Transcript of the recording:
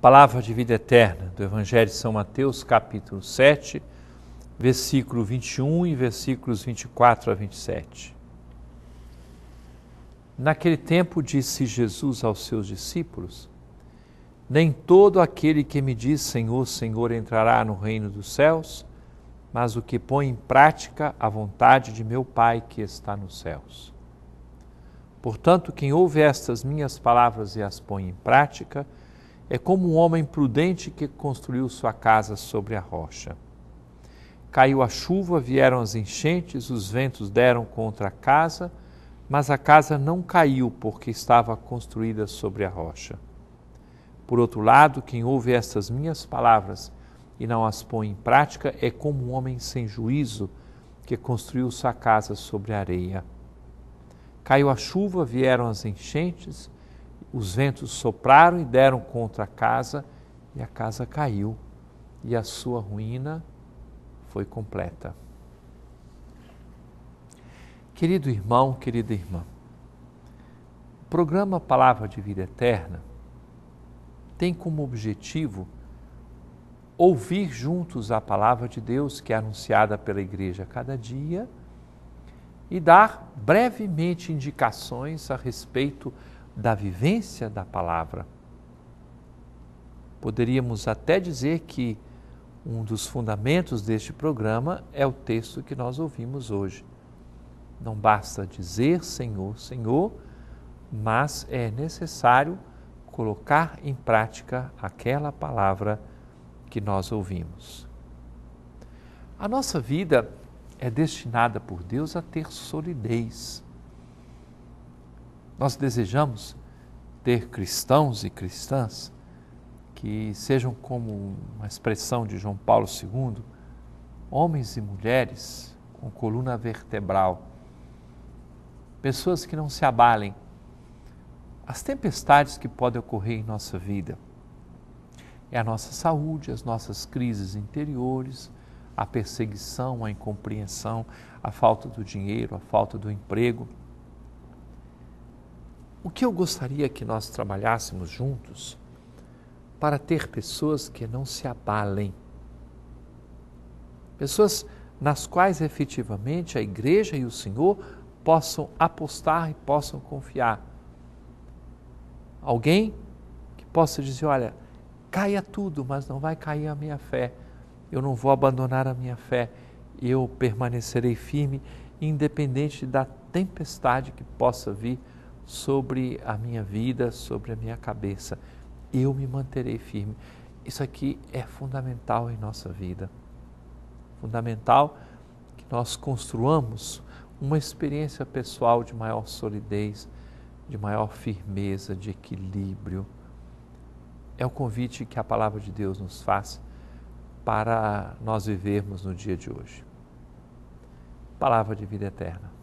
Palavra de vida eterna do Evangelho de São Mateus, capítulo 7, versículo 21 e versículos 24 a 27. Naquele tempo disse Jesus aos seus discípulos: Nem todo aquele que me diz Senhor, Senhor entrará no reino dos céus, mas o que põe em prática a vontade de meu Pai que está nos céus. Portanto, quem ouve estas minhas palavras e as põe em prática, é como um homem prudente que construiu sua casa sobre a rocha. Caiu a chuva, vieram as enchentes, os ventos deram contra a casa, mas a casa não caiu porque estava construída sobre a rocha. Por outro lado, quem ouve estas minhas palavras e não as põe em prática é como um homem sem juízo que construiu sua casa sobre a areia. Caiu a chuva, vieram as enchentes, os ventos sopraram e deram contra a casa, e a casa caiu, e a sua ruína foi completa. Querido irmão, querida irmã, o programa Palavra de Vida Eterna tem como objetivo ouvir juntos a palavra de Deus que é anunciada pela igreja a cada dia e dar brevemente indicações a respeito da vivência da palavra. Poderíamos até dizer que um dos fundamentos deste programa é o texto que nós ouvimos hoje. Não basta dizer Senhor, Senhor, mas é necessário colocar em prática aquela palavra que nós ouvimos. A nossa vida é destinada por Deus a ter solidez. Nós desejamos ter cristãos e cristãs que sejam como uma expressão de João Paulo II, homens e mulheres com coluna vertebral, pessoas que não se abalem. As tempestades que podem ocorrer em nossa vida é a nossa saúde, as nossas crises interiores, a perseguição, a incompreensão, a falta do dinheiro, a falta do emprego o que eu gostaria que nós trabalhássemos juntos para ter pessoas que não se abalem, pessoas nas quais efetivamente a igreja e o Senhor possam apostar e possam confiar. Alguém que possa dizer: olha, caia tudo, mas não vai cair a minha fé, eu não vou abandonar a minha fé, eu permanecerei firme, independente da tempestade que possa vir sobre a minha vida, sobre a minha cabeça. Eu me manterei firme. Isso aqui é fundamental em nossa vida. Fundamental que nós construamos uma experiência pessoal de maior solidez, de maior firmeza, de equilíbrio. É o convite que a palavra de Deus nos faz para nós vivermos no dia de hoje. Palavra de vida eterna.